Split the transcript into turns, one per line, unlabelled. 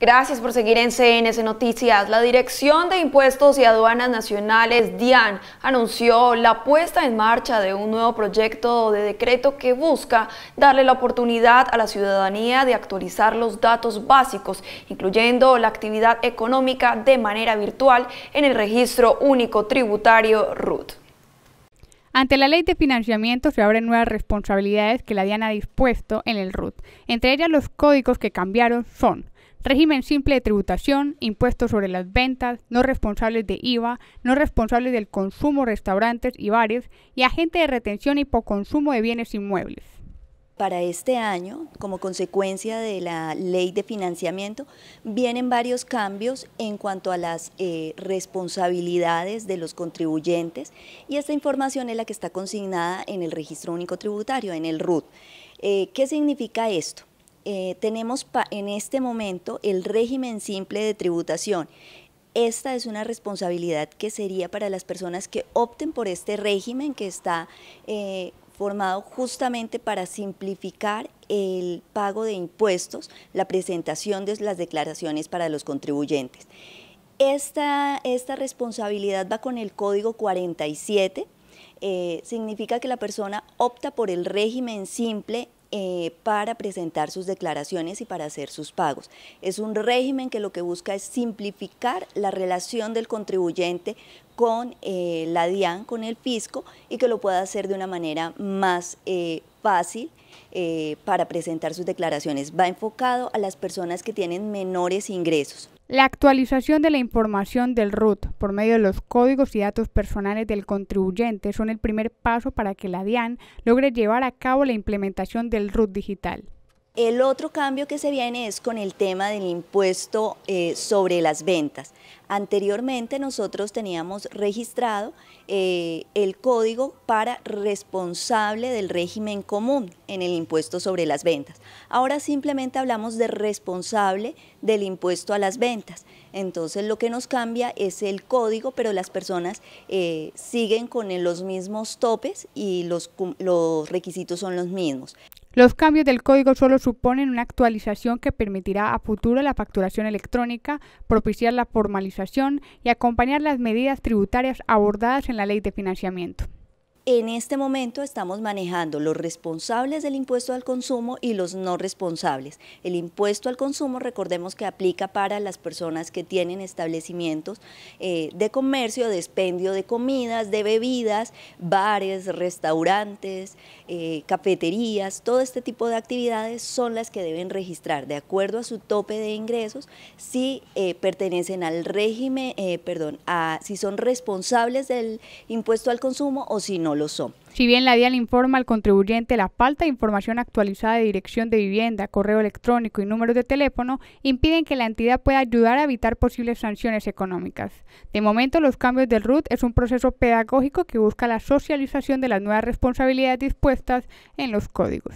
Gracias por seguir en CNS Noticias. La Dirección de Impuestos y Aduanas Nacionales, DIAN, anunció la puesta en marcha de un nuevo proyecto de decreto que busca darle la oportunidad a la ciudadanía de actualizar los datos básicos, incluyendo la actividad económica de manera virtual en el Registro Único Tributario RUT.
Ante la ley de financiamiento se abren nuevas responsabilidades que la DIAN ha dispuesto en el RUT. Entre ellas los códigos que cambiaron son régimen simple de tributación, impuestos sobre las ventas, no responsables de IVA, no responsables del consumo, restaurantes y bares, y agente de retención y por consumo de bienes inmuebles.
Para este año, como consecuencia de la ley de financiamiento, vienen varios cambios en cuanto a las eh, responsabilidades de los contribuyentes y esta información es la que está consignada en el Registro Único Tributario, en el RUT. Eh, ¿Qué significa esto? Eh, tenemos en este momento el régimen simple de tributación. Esta es una responsabilidad que sería para las personas que opten por este régimen que está eh, formado justamente para simplificar el pago de impuestos, la presentación de las declaraciones para los contribuyentes. Esta, responsabilidad va con el código 47, eh, significa que la persona opta por el régimen simple eh, para presentar sus declaraciones y para hacer sus pagos. Es un régimen que lo que busca es simplificar la relación del contribuyente con eh, la DIAN, con el fisco, y que lo pueda hacer de una manera más eh, fácil eh, para presentar sus declaraciones. Va enfocado a las personas que tienen menores ingresos.
La actualización de la información del RUT por medio de los códigos y datos personales del contribuyente son el primer paso para que la DIAN logre llevar a cabo la implementación del RUT digital.
El otro cambio que se viene es con el tema del impuesto eh, sobre las ventas. Anteriormente nosotros teníamos registrado eh, el código para responsable del régimen común en el impuesto sobre las ventas. Ahora simplemente hablamos de responsable del impuesto a las ventas. Entonces lo que nos cambia es el código, pero las personas eh, siguen con los mismos topes y los requisitos
son los mismos. Los cambios del código solo suponen una actualización que permitirá a futuro la facturación electrónica, propiciar la formalización y acompañar las medidas tributarias abordadas en la ley de financiamiento
en este momento estamos manejando los responsables del impuesto al consumo y los no responsables. El impuesto al consumo, recordemos que aplica para las personas que tienen establecimientos eh, de comercio, de expendio de comidas, de bebidas, bares, restaurantes, eh, cafeterías, todo este tipo de actividades son las que deben registrar de acuerdo a su tope de ingresos si eh, pertenecen al régimen, perdón, a, si son responsables del impuesto al consumo o si no
si bien la DIAN informa al contribuyente la falta de información actualizada de dirección de vivienda, correo electrónico y números de teléfono, impiden que la entidad pueda ayudar a evitar posibles sanciones económicas. De momento, los cambios del RUT es un proceso pedagógico que busca la socialización de las nuevas responsabilidades dispuestas en los códigos.